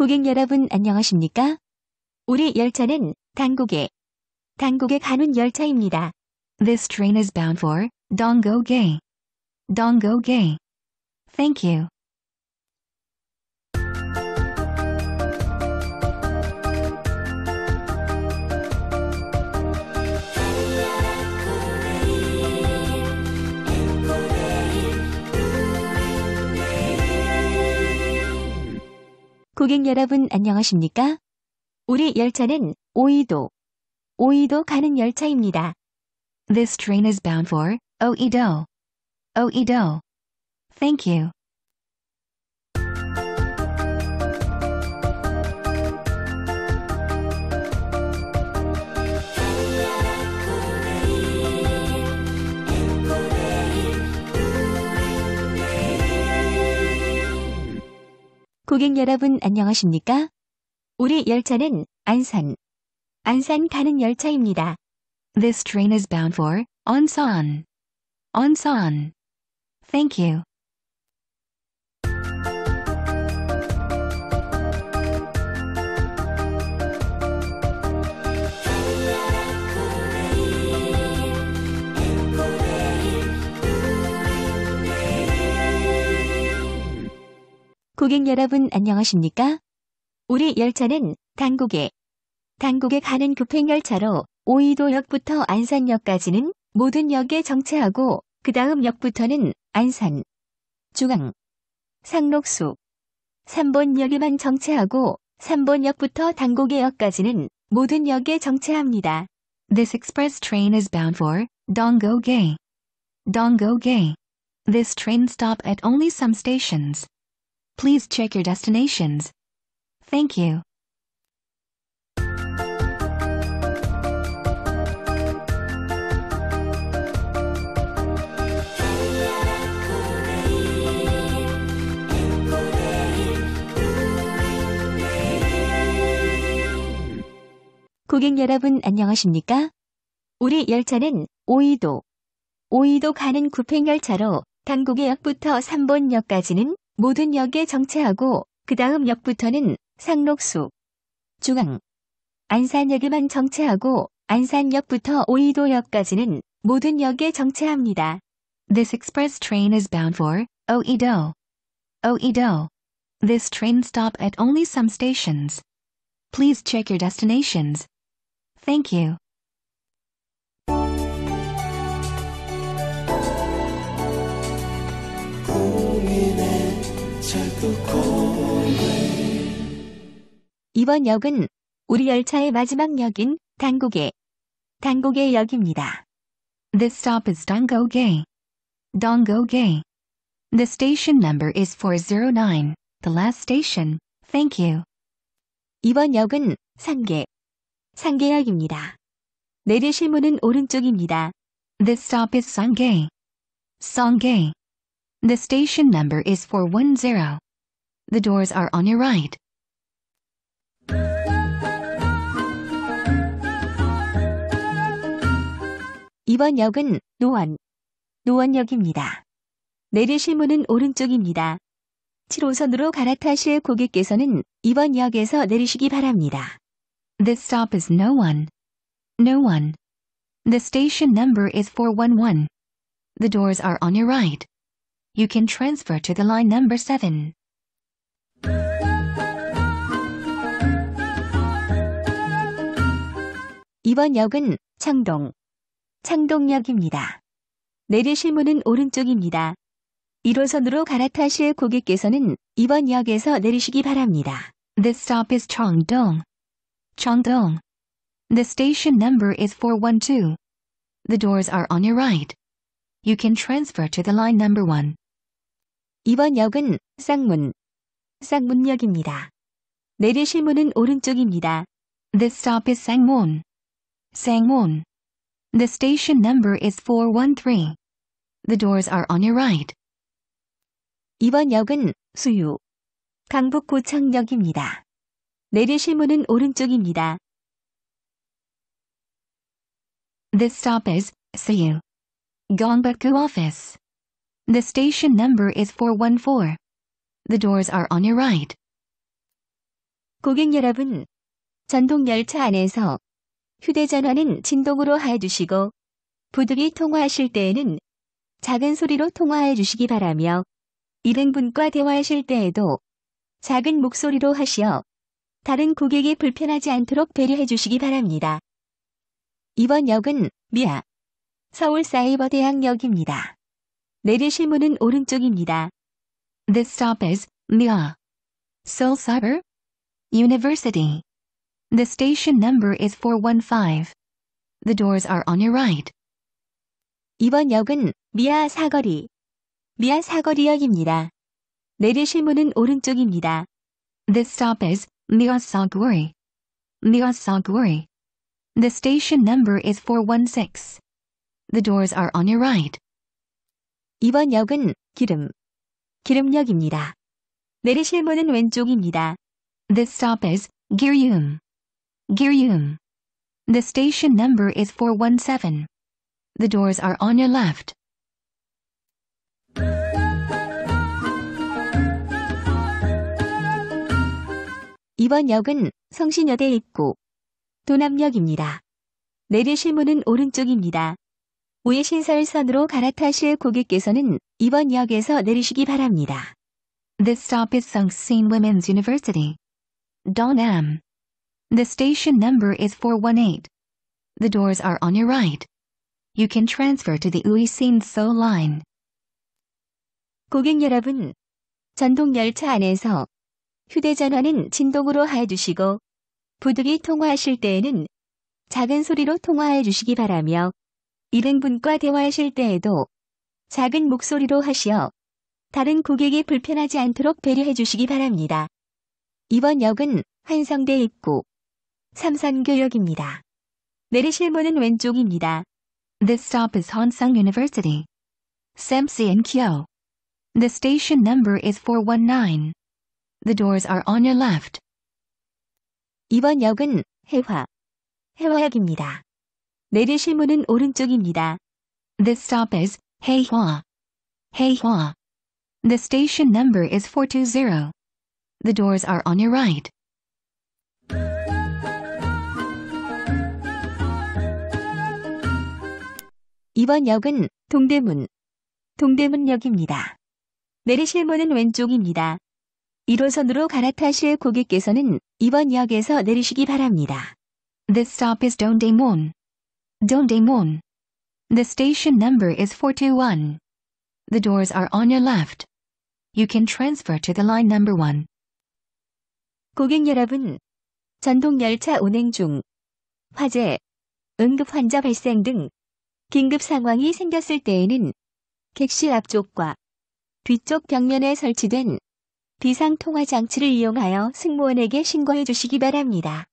고객 여러분 안녕하십니까? 우리 열차는 당국에 당국에 가는 열차입니다. This train is bound for Dongogae. Dongogae. Thank you. 고객 여러분 안녕하십니까? 우리 열차는 오이도, 오이도 가는 열차입니다. This train is bound for 오이도, 오이도. Thank you. 고객 여러분 안녕하십니까? 우리 열차는 안산, 안산 가는 열차입니다. This train is bound for Ansan. Ansan. Thank you. 고객 여러분 안녕하십니까? 우리 열차는 당국에 당국에 가는 급행열차로 오이도역부터 안산역까지는 모든 역에 정차하고 그 다음 역부터는 안산, 중앙, 상록수, 3번 역에만 정차하고 3번 역부터 당국의 역까지는 모든 역에 정차합니다. This express train is bound for Donggye. Donggye. This train stop at only some stations. Please check your destinations. Thank you. 고객 여러분 안녕하십니까? 우리 열차는 오이도, 오이도 가는 구팽열차로 당국의 역부터 3번역까지는 모든 역에 정체하고 그 다음 역부터는 상록수, 중앙, 안산역에만 정체하고 안산역부터 오이도역까지는 모든 역에 정체합니다. This express train is bound for Oedo. Oedo. This train stop at only some stations. Please check your destinations. Thank you. 고민의 이번 역은 우리 열차의 마지막 역인 당국의 당국의 역입니다. This stop is Dangoge. Dangoge. The station number is 409. The last station. Thank you. 이번 역은 상계 상계역입니다. 내리실 문은 오른쪽입니다. This stop is Sanghae. Sanghae. The station number is 410. The doors are on your right. This stop is no one. No one. The station number is 411. The doors are on your right you can transfer to the line number 7. 창동역입니다. 내리실 문은 오른쪽입니다. 1호선으로 갈아타실 고객께서는 이번 역에서 내리시기 바랍니다. This stop is Changdong. Changdong. The station number is 412. The doors are on your right. You can transfer to the line number 1. 이번 역은 쌍문, 쌍문역입니다. 내리실 문은 오른쪽입니다. This stop is Sangmun. Sangmun. The station number is 413. The doors are on your right. 이번 역은 수유, 강북구청역입니다. 내리실 문은 오른쪽입니다. This stop is Suyu. Gongbuk office. The station number is 414. The doors are on your right. 고객 여러분, 전동 열차 안에서 휴대전화는 진동으로 하 주시고 부득이 통화하실 때에는 작은 소리로 통화해 주시기 바라며 일행분과 대화하실 때에도 작은 목소리로 하시어 다른 고객이 불편하지 않도록 배려해 주시기 바랍니다. 이번 역은 미아 서울사이버대학역입니다. 내리실 문은 오른쪽입니다. This stop is Mia Seoul Cyber University. The station number is 415. The doors are on your right. 이번 역은 미아 사거리, 미아 사거리역입니다. 내리실 문은 오른쪽입니다. This stop is Mia Sagori. Mia Sagori. The station number is 416. The doors are on your right. 2번 역은 기름, 기름역입니다. 내리실 문은 왼쪽입니다. This stop is Giryum. Giryum. The station number is 417. The doors are on your left. 이번 역은 성신여대 입구, 도남역입니다. 내리실 문은 오른쪽입니다. 우회신설선으로 갈아타실 고객께서는 이번 역에서 내리시기 바랍니다. This stop is Sungsin Women's University. Don Am. The station number is 418. The doors are on your right. You can transfer to the Uisin So line. 고객 여러분, 전동 열차 안에서 휴대전화는 진동으로 하여 주시고 부득이 통화하실 때에는 작은 소리로 통화해 주시기 바라며 일행분과 대화하실 때에도 작은 목소리로 하시어 다른 고객이 불편하지 않도록 배려해 주시기 바랍니다. 이번 역은 한성대 입구 삼산교역입니다 내리실 문은 왼쪽입니다. This stop is Hansung University. Samsian Kyo. The station number is 419. The doors are on your left. 이번 역은 해화, 해화역입니다. 내리실 문은 오른쪽입니다. This stop is Heihua. Heihua. The station number is 420. The doors are on your right. 이번 역은 동대문, 동대문역입니다. 내리실 문은 왼쪽입니다. 1호선으로 갈아타실 고객께서는 이번 역에서 내리시기 바랍니다. This stop is Dongdaemun. Domdaemun. The station number is 421. The doors are on your left. You can transfer to the line number 1. 고객 여러분, 전동열차 운행 중 화재, 응급 환자 발생 등 긴급 상황이 생겼을 때에는 객실 앞쪽과 뒤쪽 벽면에 설치된 비상통화 장치를 이용하여 승무원에게 신고해 주시기 바랍니다.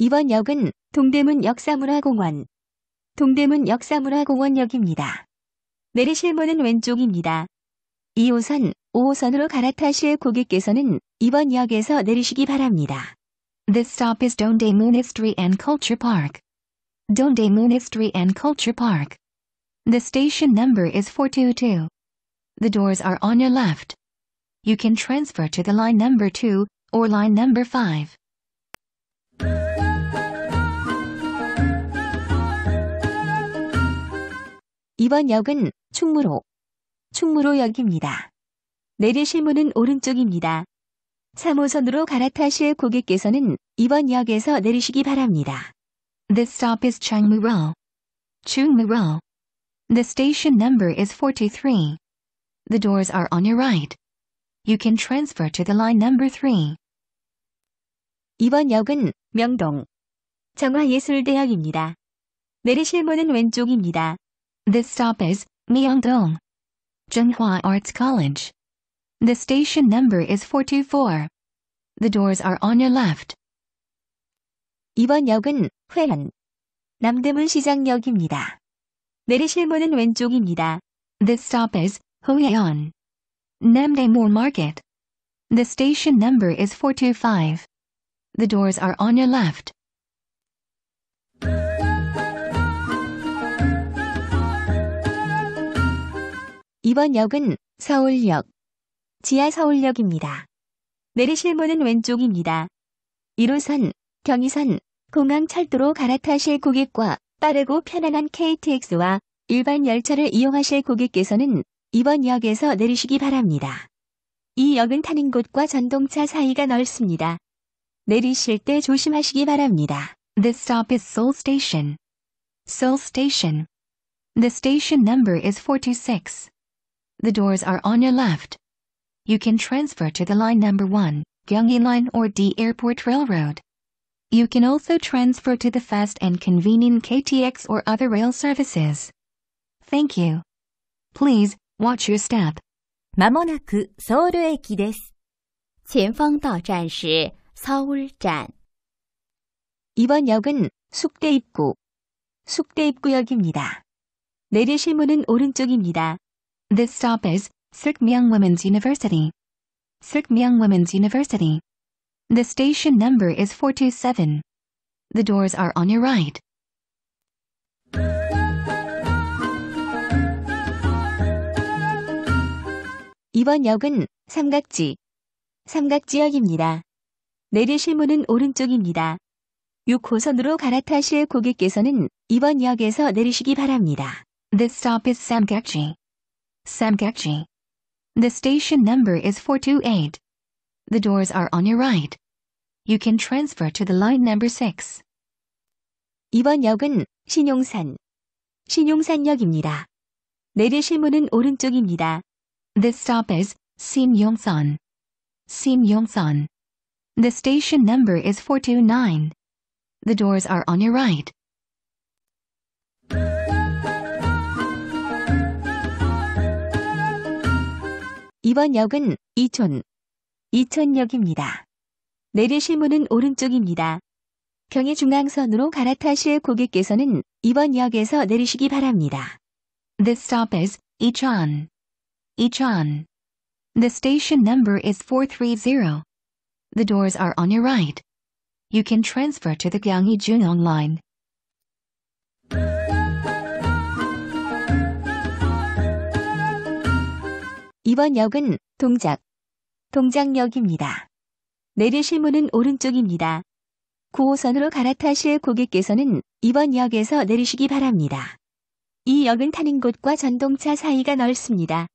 이번 역은 동대문 역사문화공원, 동대문 역사문화공원역입니다. 내리실 문은 왼쪽입니다. 2호선, 5호선으로 갈아타실 고객께서는 이번 역에서 내리시기 바랍니다. This stop is Dongdaemun History and Culture Park. Dongdaemun History and Culture Park. The station number is 422. The doors are on your left. You can transfer to the line number 2 or line number 5. 이번 역은 충무로, 충무로역입니다. 내리실 문은 오른쪽입니다. 3호선으로 갈아타실 고객께서는 이번 역에서 내리시기 바랍니다. t h e s t o p is Changmu-ro. Chungmu-ro. The station number is 43. The doors are on your right. You can transfer to the line number 3. 이번 역은 명동, 정화예술대역입니다. 내리실 문은 왼쪽입니다. This stop is Myeongdong, Junghwa Arts College. The station number is 424. The doors are on your left. 이번 역은 회현 남대문 시장역입니다. 내리실 문은 왼쪽입니다. This stop is Hoyeon, Namdaemun Market. The station number is 425. The doors are on your left. 이번 역은 서울역, 지하 서울역입니다. 내리실 문은 왼쪽입니다. 1호선, 경의선, 공항철도로 갈아타실 고객과 빠르고 편안한 KTX와 일반 열차를 이용하실 고객께서는 이번 역에서 내리시기 바랍니다. 이 역은 타는 곳과 전동차 사이가 넓습니다. 내리실 때 조심하시기 바랍니다. t h e s stop is Seoul Station. Seoul Station. The station number is 426. The doors are on your left. You can transfer to the line number 1, Gyeonggi Line or D Airport Railroad. You can also transfer to the fast and convenient KTX or other rail services. Thank you. Please, watch your step. まもなくソウル駅です。前方到站是 서울 站. 이번 역은 숙대입구 숙대입구역입니다. 숙대 입구역입니다. 내리실 문은 오른쪽입니다. This stop is Sikmyang Women's University. Sikmyang Women's University. The station number is 427. The doors are on your right. 이번 역은 삼각지, 삼각지역입니다. 내리실 문은 오른쪽입니다. 6호선으로 갈아타실 고객께서는 이번 역에서 내리시기 바랍니다. This stop is Samgakji. Sabgakchi. The station number is 428. The doors are on your right. You can transfer to the line number 6. 이번 역은 신용산, 신용산역입니다. 내리실 문은 오른쪽입니다. This stop is Sinyeongsan. Sinyeongsan. The station number is 429. The doors are on your right. 이번 역은 이촌, 이촌역입니다. 내리실 문은 오른쪽입니다. 경의 중앙선으로 갈아타실 고객께서는 이번 역에서 내리시기 바랍니다. This stop is Icheon. Icheon. The station number is 430. The doors are on your right. You can transfer to the Gyeonggi-jun line. 이번 역은 동작, 동작역입니다. 내리실 문은 오른쪽입니다. 9호선으로 갈아타실 고객께서는 이번 역에서 내리시기 바랍니다. 이 역은 타는 곳과 전동차 사이가 넓습니다.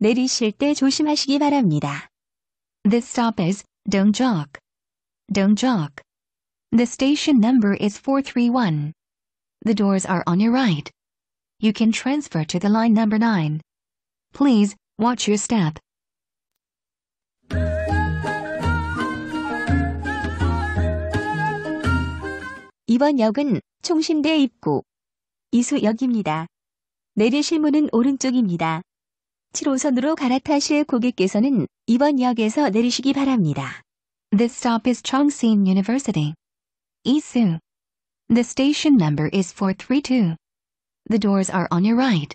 내리실 때 조심하시기 바랍니다. This stop is Dongjok. Dongjok. The station number is 431. The doors are on your right. You can transfer to the line number 9. Please Watch your step. 이번 역은 총신대 입구 이수역입니다. 내리실 문은 오른쪽입니다. 7호선으로 갈아타실 고객께서는 이번 역에서 내리시기 바랍니다. This stop is Chongsin University. Isu. The station number is 432. The doors are on your right.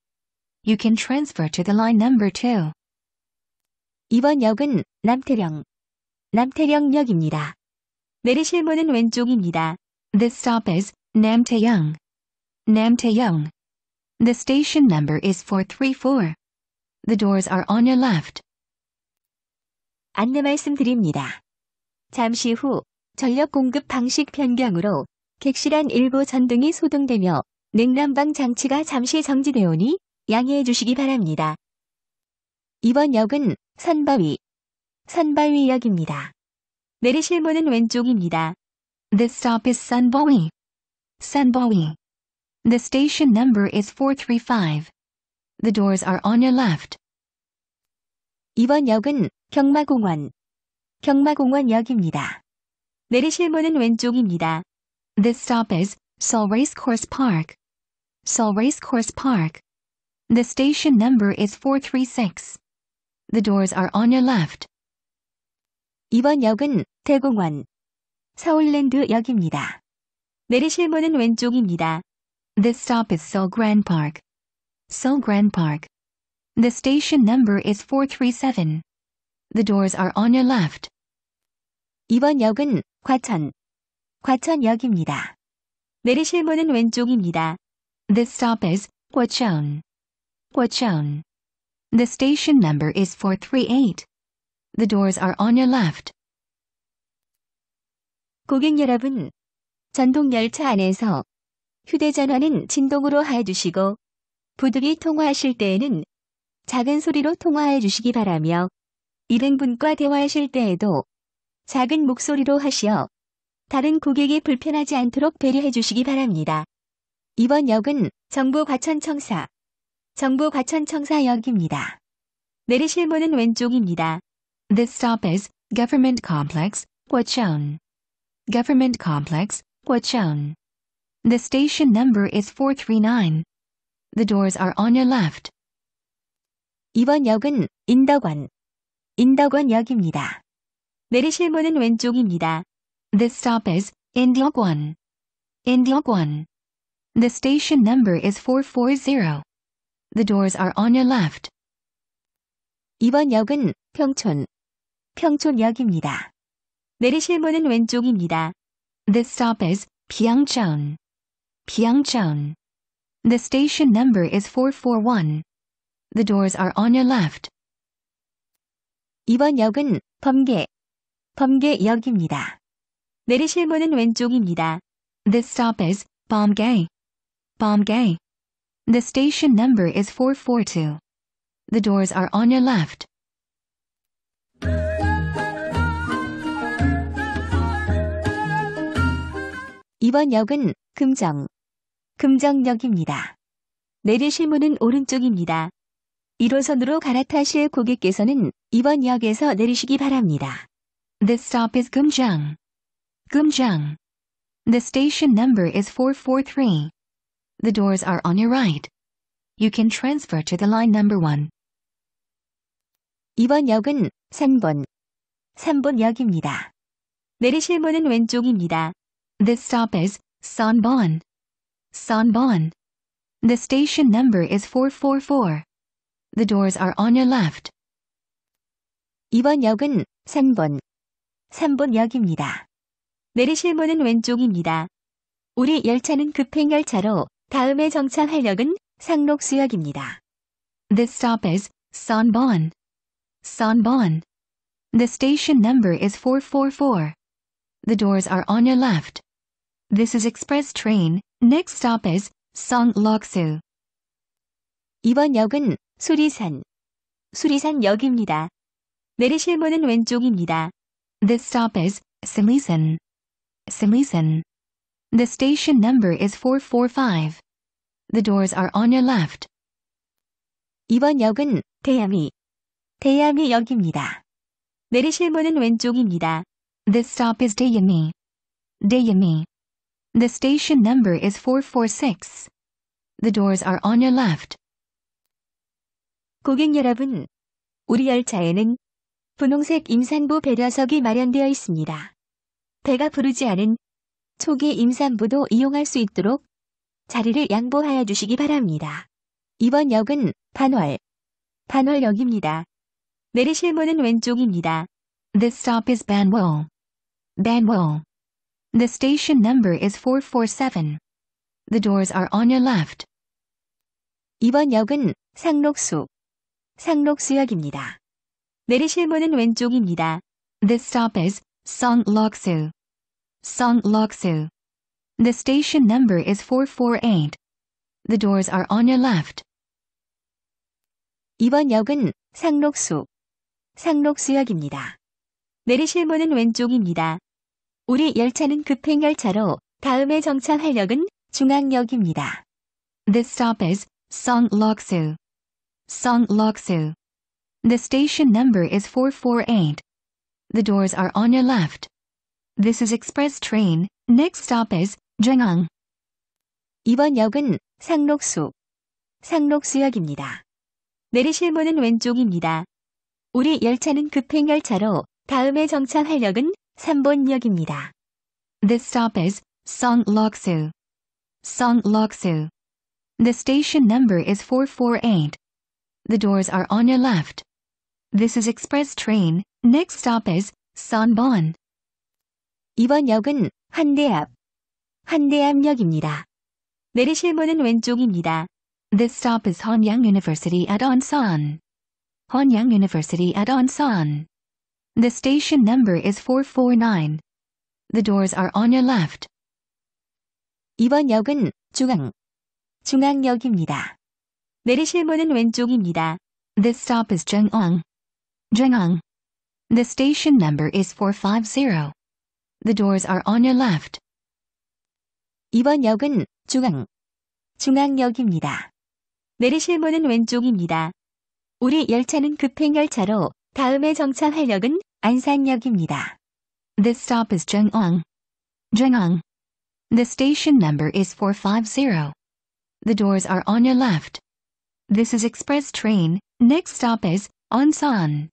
You can transfer to the line number 2. 이번 역은 남태령, 남태령역입니다. 내리실 문은 왼쪽입니다. This stop is 남태령, 남태령. The station number is 434. The doors are on your left. 안내 말씀드립니다. 잠시 후 전력 공급 방식 변경으로 객실안 일부 전등이 소등되며 냉난방 장치가 잠시 정지되오니 양해해 주시기 바랍니다. 이번 역은 선바위, 선바위 역입니다. 내리실 문은 왼쪽입니다. This stop is Sunbawi. Sunbawi. The station number is 435. The doors are on your left. 이번 역은 경마공원, 경마공원 역입니다. 내리실 문은 왼쪽입니다. This stop is Seoul Racecourse Park. Seoul Racecourse Park. The station number is 436. The doors are on your left. 이번 역은 대공원, 서울랜드 역입니다. 내리실 문은 왼쪽입니다. This stop is Seoul Grand Park. Seoul Grand Park. The station number is 437. The doors are on your left. 이번 역은 과천, 과천역입니다. 내리실 문은 왼쪽입니다. This stop is 과천. w a t h o n The station number is 438. The doors are on your left. 고객 여러분, 전동 열차 안에서 휴대전화는 진동으로 하여 주시고 부득이 통화하실 때에는 작은 소리로 통화해 주시기 바라며 일행분과 대화하실 때에도 작은 목소리로 하시어 다른 고객이 불편하지 않도록 배려해 주시기 바랍니다. 이번 역은 정부 과천청사 정부 과천청사역입니다. 내리실 문은 왼쪽입니다. This stop is Government Complex, Gwacheon. Government Complex, Gwacheon. The station number is 439. The doors are on your left. 이번 역은 인덕원, 인덕원역입니다. 내리실 문은 왼쪽입니다. This stop is Indeok 1. The station number is 440. The doors are on your left. 이번 역은 평촌, 평촌역입니다. 내리실 문은 왼쪽입니다. This stop is Pyeongchon. Pyeongchon. The station number is 441. The doors are on your left. 이번 역은 범계, 범계역입니다. 내리실 문은 왼쪽입니다. This stop is Bomgay. Bomgay. The station number is 442. The doors are on your left. 이번 역은 금정, 금정역입니다. 내리실 문은 오른쪽입니다. 1호선으로 갈아타실 고객께서는 이번 역에서 내리시기 바랍니다. This stop is Gumjang. Gumjang. The station number is 443. The doors are on your right. You can transfer to the line number 1. 역은 3번, 3번 역입니다. 내리실 문은 왼쪽입니다. This stop is Sanbon. Sanbon. The station number is 444. The doors are on your left. 2번 역은 3번, 3번 역입니다. 내리실 문은 왼쪽입니다. 우리 열차는 급행열차로 다음에 정차할역은 상록수역입니다. This stop is Sanbon. Sanbon. The station number is 444. The doors are on your left. This is express train. Next stop is Songloksu. 이번 역은 수리산. 수리산 역입니다. 내리실 문은 왼쪽입니다. This stop is Simlisan. Simlisan. The station number is 445. The doors are on your left. 이번 역은 대야미, 대야미 역입니다. 내리실 문은 왼쪽입니다. This stop is Dayami. Dayami. The station number is 446. The doors are on your left. 고객 여러분, 우리 열차에는 분홍색 임산부 배려석이 마련되어 있습니다. 배가 부르지 않은 초기 임산부도 이용할 수 있도록 자리를 양보하여 주시기 바랍니다. 이번 역은 반월, 반월역입니다. 내리실 문은 왼쪽입니다. This stop is Banwol. Banwol. The station number is 447. The doors are on your left. 이번 역은 상록수, 상록수역입니다. 내리실 문은 왼쪽입니다. This stop is Songloksu. Song Loksu. The station number is 448. The doors are on your left. 이번 역은 상록수, 상록수역입니다. 내리실 문은 왼쪽입니다. 우리 열차는 급행열차로 다음에 정차할 역은 중앙역입니다. This stop is Song Song Songloksu. The station number is 448. The doors are on your left. This is express train. Next stop is 중앙. 이번 역은 상록수, 상록수역입니다. 내리실 문은 왼쪽입니다. 우리 열차는 급행열차로 다음에 정차할 역은 3번역입니다. This stop is Songloksu. Songloksu. The station number is 448. The doors are on your left. This is express train. Next stop is Sanbon. 이번 역은 한대앞, 한대암역입니다. 내리실 문은 왼쪽입니다. This stop is Hanyang University at Ansan. Hanyang University at Ansan. The station number is 449. The doors are on your left. 이번 역은 중앙, 중앙역입니다. 내리실 문은 왼쪽입니다. This stop is Jeng'ang. Jeng'ang. The station number is 450. The doors are on your left. 이번 역은 중앙, 중앙역입니다. 내리실 문은 왼쪽입니다. 우리 열차는 급행 열차로 다음에 정차할 역은 안산역입니다. This stop is Jeng'ang. Jeng'ang. The station number is 450. The doors are on your left. This is express train. Next stop is Ansan.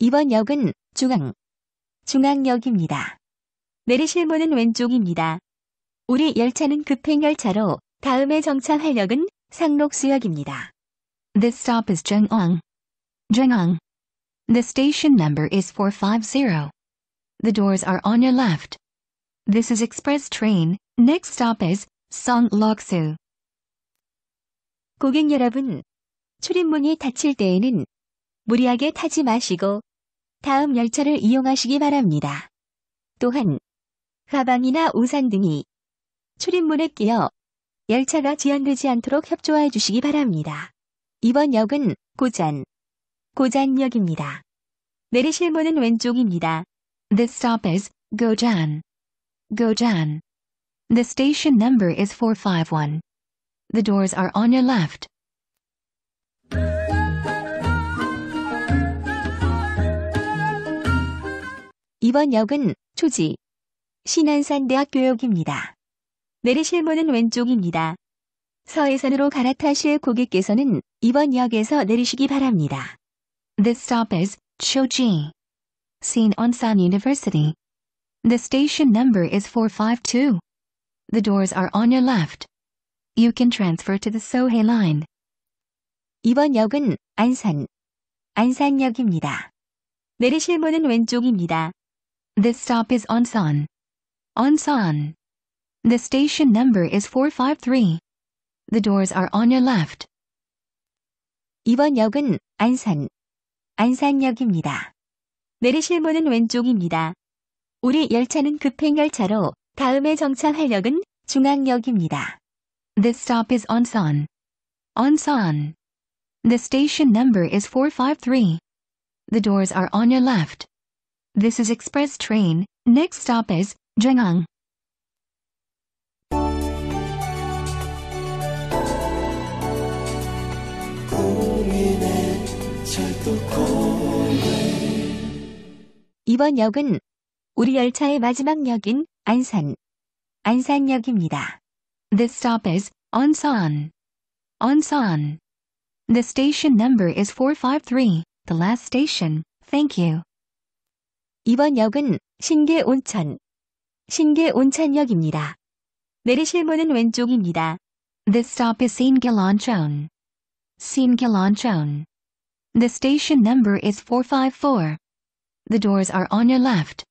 이번 역은 중앙, 중앙역입니다. 내리실 문은 왼쪽입니다. 우리 열차는 급행열차로 다음에 정차할 역은 상록수역입니다. This stop is Jeng'ang. Jeng'ang. The station number is 450. The doors are on your left. This is express train. Next stop is Songloksu. 고객 여러분, 출입문이 닫힐 때에는 무리하게 타지 마시고 다음 열차를 이용하시기 바랍니다. 또한 가방이나 우산 등이 출입문에 끼어 열차가 지연되지 않도록 협조해 주시기 바랍니다. 이번 역은 고잔, 고잔역입니다. 내리실 문은 왼쪽입니다. t h e s stop is Gojan. Gojan. The station number is 451. The doors are on your left. 이번 역은 초지 신안산대학교역입니다. 내리실 문은 왼쪽입니다. 서해선으로 갈아타실 고객께서는 이번 역에서 내리시기 바랍니다. This stop is Choji, Sinansan University. The station number is 452. The doors are on your left. You can transfer to the Sohae line. 이번 역은 안산, 안산역입니다. 내리실 문은 왼쪽입니다. This stop is Onsan. Onsan. The station number is 453. The doors are on your left. 이번 역은 안산, 안산역입니다. 내리실 문은 왼쪽입니다. 우리 열차는 급행열차로 다음에 정차할 역은 중앙역입니다. This stop is Onsan. Onsan. The station number is 453. The doors are on your left. This is express train. Next stop is Jengang. This stop is Ansan. Ansan. The station number is 453, the last station. Thank you. 이번 역은 신계 온천, 신계 온천역입니다. 내리실 문은 왼쪽입니다. This stop is Singalonchon. Singalonchon. The station number is 454. The doors are on your left.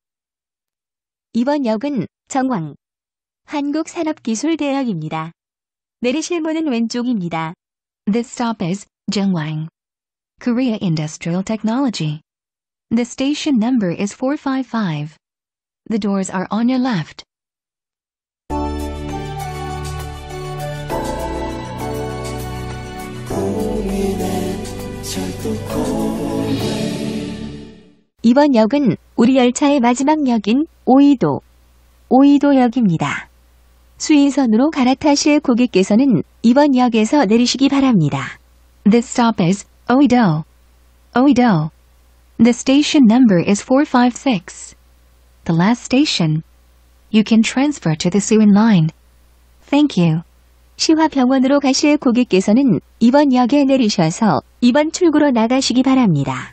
이번 역은 정왕, 한국산업기술대학입니다. 내리실 문은 왼쪽입니다. This stop is 정왕, Korea Industrial Technology. The station number is 455. The doors are on your left. 이번 역은 우리 열차의 마지막 역인 오이도, 오이도역입니다. 수인선으로 갈아타실 고객께서는 이번 역에서 내리시기 바랍니다. This stop is Oido. Oido. The station number is 456. The last station. You can transfer to the Suin line. Thank you. 시화병원으로 가실 고객께서는 이번 역에 내리셔서 이번 출구로 나가시기 바랍니다.